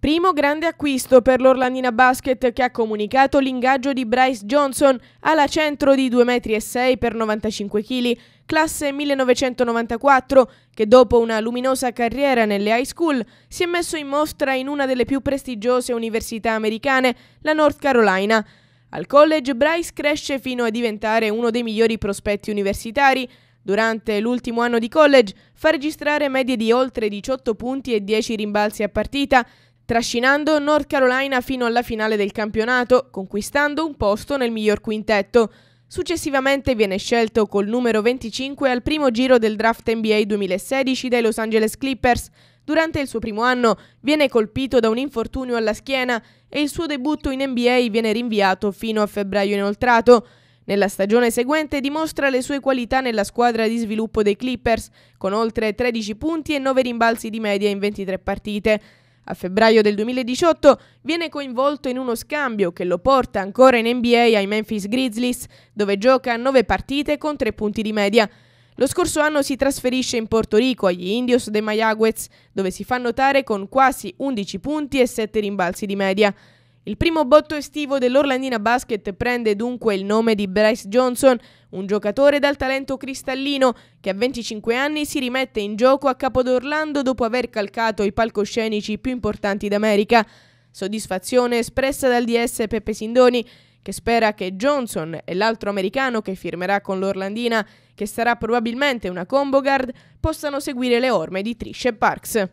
Primo grande acquisto per l'Orlandina Basket che ha comunicato l'ingaggio di Bryce Johnson alla centro di 2,6 m per 95 kg, classe 1994, che dopo una luminosa carriera nelle high school si è messo in mostra in una delle più prestigiose università americane, la North Carolina. Al college Bryce cresce fino a diventare uno dei migliori prospetti universitari, Durante l'ultimo anno di college fa registrare medie di oltre 18 punti e 10 rimbalzi a partita, trascinando North Carolina fino alla finale del campionato, conquistando un posto nel miglior quintetto. Successivamente viene scelto col numero 25 al primo giro del draft NBA 2016 dei Los Angeles Clippers. Durante il suo primo anno viene colpito da un infortunio alla schiena e il suo debutto in NBA viene rinviato fino a febbraio inoltrato. Nella stagione seguente dimostra le sue qualità nella squadra di sviluppo dei Clippers, con oltre 13 punti e 9 rimbalzi di media in 23 partite. A febbraio del 2018 viene coinvolto in uno scambio che lo porta ancora in NBA ai Memphis Grizzlies, dove gioca nove partite con tre punti di media. Lo scorso anno si trasferisce in Porto Rico agli Indios de Mayaguez, dove si fa notare con quasi 11 punti e 7 rimbalzi di media. Il primo botto estivo dell'Orlandina Basket prende dunque il nome di Bryce Johnson, un giocatore dal talento cristallino che a 25 anni si rimette in gioco a Capodorlando dopo aver calcato i palcoscenici più importanti d'America. Soddisfazione espressa dal DS Peppe Sindoni, che spera che Johnson e l'altro americano che firmerà con l'Orlandina, che sarà probabilmente una combo guard, possano seguire le orme di Trish e Parks.